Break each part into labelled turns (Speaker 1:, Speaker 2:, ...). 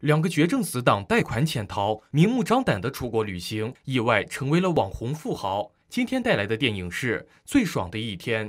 Speaker 1: 两个绝症死党贷款潜逃，明目张胆地出国旅行，意外成为了网红富豪。今天带来的电影是《最爽的一天》。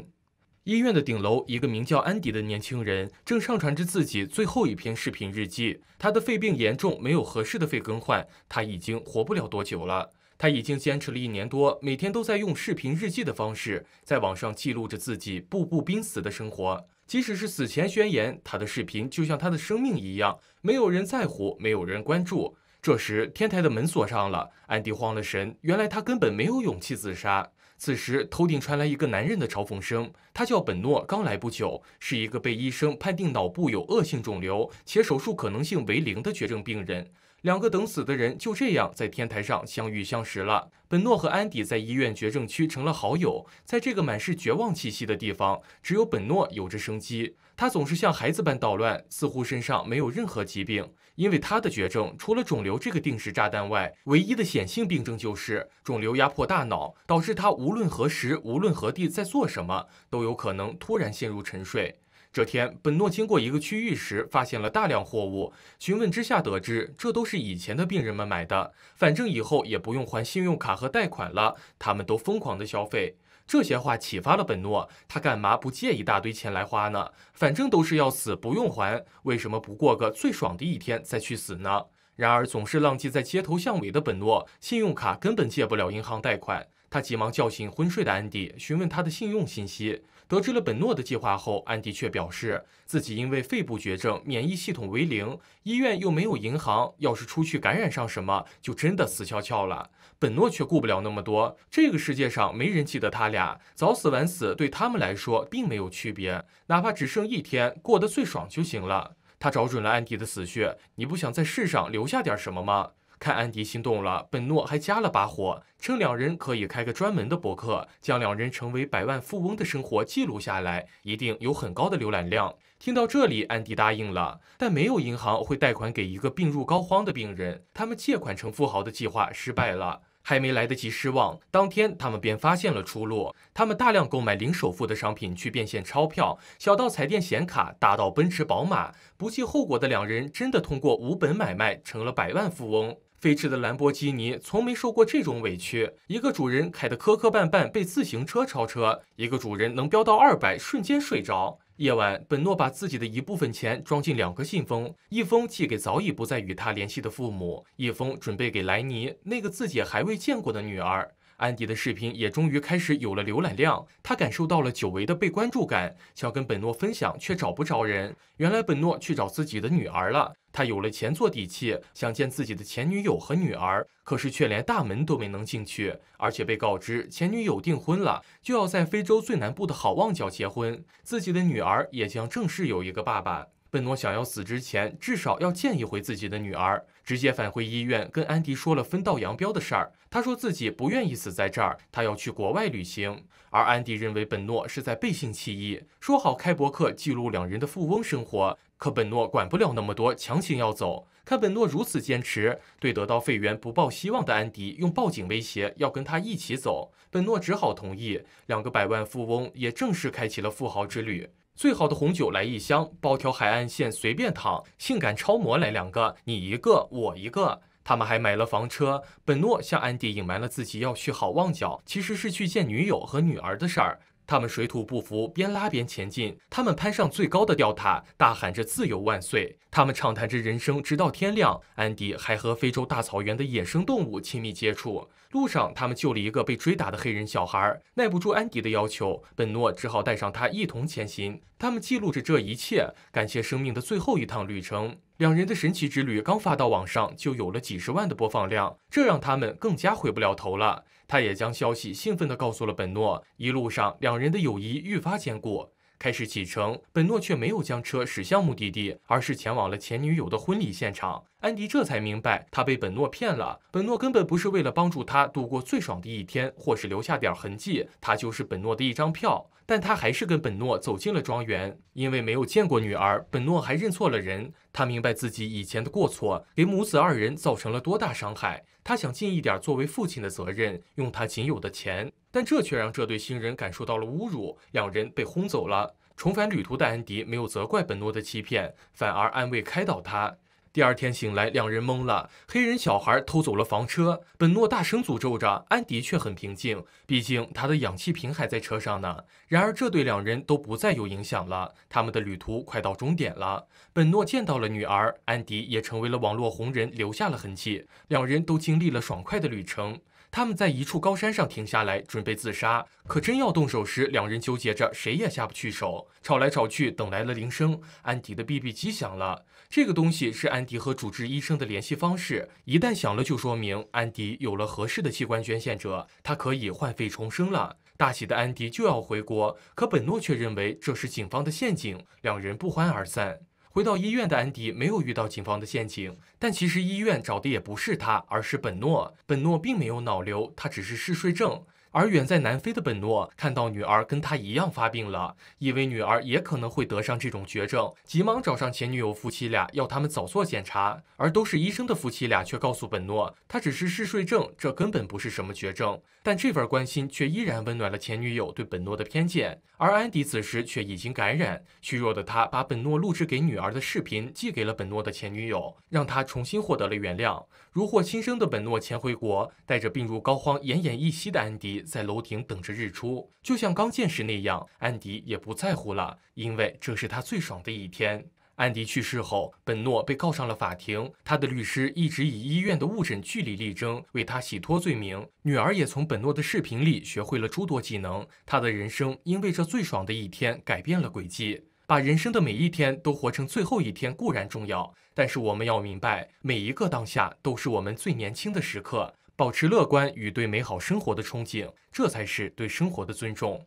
Speaker 1: 医院的顶楼，一个名叫安迪的年轻人正上传着自己最后一篇视频日记。他的肺病严重，没有合适的肺更换，他已经活不了多久了。他已经坚持了一年多，每天都在用视频日记的方式，在网上记录着自己步步濒死的生活。即使是死前宣言，他的视频就像他的生命一样，没有人在乎，没有人关注。这时，天台的门锁上了，安迪慌了神。原来他根本没有勇气自杀。此时，头顶传来一个男人的嘲讽声，他叫本诺，刚来不久，是一个被医生判定脑部有恶性肿瘤，且手术可能性为零的绝症病人。两个等死的人就这样在天台上相遇相识了。本诺和安迪在医院绝症区成了好友。在这个满是绝望气息的地方，只有本诺有着生机。他总是像孩子般捣乱，似乎身上没有任何疾病。因为他的绝症除了肿瘤这个定时炸弹外，唯一的显性病症就是肿瘤压迫大脑，导致他无论何时、无论何地在做什么，都有可能突然陷入沉睡。这天，本诺经过一个区域时，发现了大量货物。询问之下，得知这都是以前的病人们买的。反正以后也不用还信用卡和贷款了，他们都疯狂的消费。这些话启发了本诺：他干嘛不借一大堆钱来花呢？反正都是要死，不用还，为什么不过个最爽的一天再去死呢？然而，总是浪迹在街头巷尾的本诺，信用卡根本借不了银行贷款。他急忙叫醒昏睡的安迪，询问他的信用信息。得知了本诺的计划后，安迪却表示自己因为肺部绝症，免疫系统为零，医院又没有银行，要是出去感染上什么，就真的死翘翘了。本诺却顾不了那么多，这个世界上没人记得他俩，早死晚死对他们来说并没有区别，哪怕只剩一天，过得最爽就行了。他找准了安迪的死穴，你不想在世上留下点什么吗？看，安迪心动了，本诺还加了把火，称两人可以开个专门的博客，将两人成为百万富翁的生活记录下来，一定有很高的浏览量。听到这里，安迪答应了，但没有银行会贷款给一个病入膏肓的病人，他们借款成富豪的计划失败了。还没来得及失望，当天他们便发现了出路，他们大量购买零首付的商品去变现钞票，小到彩电显卡，大到奔驰宝马，不计后果的两人真的通过无本买卖成了百万富翁。飞驰的兰博基尼从没受过这种委屈。一个主人开得磕磕绊绊，被自行车超车；一个主人能飙到二百，瞬间睡着。夜晚，本诺把自己的一部分钱装进两个信封，一封寄给早已不再与他联系的父母，一封准备给莱尼，那个自己还未见过的女儿。安迪的视频也终于开始有了浏览量，他感受到了久违的被关注感，想跟本诺分享，却找不着人。原来本诺去找自己的女儿了。他有了钱做底气，想见自己的前女友和女儿，可是却连大门都没能进去，而且被告知前女友订婚了，就要在非洲最南部的好望角结婚，自己的女儿也将正式有一个爸爸。本诺想要死之前，至少要见一回自己的女儿。直接返回医院，跟安迪说了分道扬镳的事儿。他说自己不愿意死在这儿，他要去国外旅行。而安迪认为本诺是在背信弃义，说好开博客记录两人的富翁生活，可本诺管不了那么多，强行要走。看本诺如此坚持，对得到肺员不抱希望的安迪用报警威胁，要跟他一起走。本诺只好同意，两个百万富翁也正式开启了富豪之旅。最好的红酒来一箱，包条海岸线随便躺，性感超模来两个，你一个我一个。他们还买了房车。本诺向安迪隐瞒了自己要去好望角，其实是去见女友和女儿的事儿。他们水土不服，边拉边前进。他们攀上最高的吊塔，大喊着自由万岁。他们畅谈着人生，直到天亮。安迪还和非洲大草原的野生动物亲密接触。路上，他们救了一个被追打的黑人小孩，耐不住安迪的要求，本诺只好带上他一同前行。他们记录着这一切，感谢生命的最后一趟旅程。两人的神奇之旅刚发到网上，就有了几十万的播放量，这让他们更加回不了头了。他也将消息兴奋地告诉了本诺。一路上，两人的友谊愈发坚固。开始启程，本诺却没有将车驶向目的地，而是前往了前女友的婚礼现场。安迪这才明白，他被本诺骗了。本诺根本不是为了帮助他度过最爽的一天，或是留下点痕迹，他就是本诺的一张票。但他还是跟本诺走进了庄园，因为没有见过女儿，本诺还认错了人。他明白自己以前的过错，给母子二人造成了多大伤害。他想尽一点作为父亲的责任，用他仅有的钱，但这却让这对新人感受到了侮辱。两人被轰走了。重返旅途的安迪没有责怪本诺的欺骗，反而安慰开导他。第二天醒来，两人懵了。黑人小孩偷走了房车，本诺大声诅咒着，安迪却很平静。毕竟他的氧气瓶还在车上呢。然而，这对两人都不再有影响了。他们的旅途快到终点了。本诺见到了女儿，安迪也成为了网络红人，留下了痕迹。两人都经历了爽快的旅程。他们在一处高山上停下来，准备自杀。可真要动手时，两人纠结着，谁也下不去手，吵来吵去。等来了铃声，安迪的 B B 机响了。这个东西是安迪和主治医生的联系方式，一旦响了，就说明安迪有了合适的器官捐献者，他可以换肺重生了。大喜的安迪就要回国，可本诺却认为这是警方的陷阱，两人不欢而散。回到医院的安迪没有遇到警方的陷阱，但其实医院找的也不是他，而是本诺。本诺并没有脑瘤，他只是嗜睡症。而远在南非的本诺看到女儿跟他一样发病了，以为女儿也可能会得上这种绝症，急忙找上前女友夫妻俩，要他们早做检查。而都是医生的夫妻俩却告诉本诺，他只是嗜睡症，这根本不是什么绝症。但这份关心却依然温暖了前女友对本诺的偏见。而安迪此时却已经感染，虚弱的他把本诺录制给女儿的视频寄给了本诺的前女友，让他重新获得了原谅。如获新生的本诺前回国，带着病入膏肓、奄奄一息的安迪。在楼顶等着日出，就像刚见时那样，安迪也不在乎了，因为这是他最爽的一天。安迪去世后，本诺被告上了法庭，他的律师一直以医院的误诊据理力争，为他洗脱罪名。女儿也从本诺的视频里学会了诸多技能。他的人生因为这最爽的一天改变了轨迹。把人生的每一天都活成最后一天固然重要，但是我们要明白，每一个当下都是我们最年轻的时刻。保持乐观与对美好生活的憧憬，这才是对生活的尊重。